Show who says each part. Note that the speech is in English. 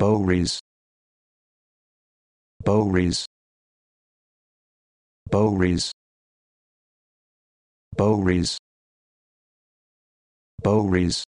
Speaker 1: Bores. Bores. Bores. Bores. Bores.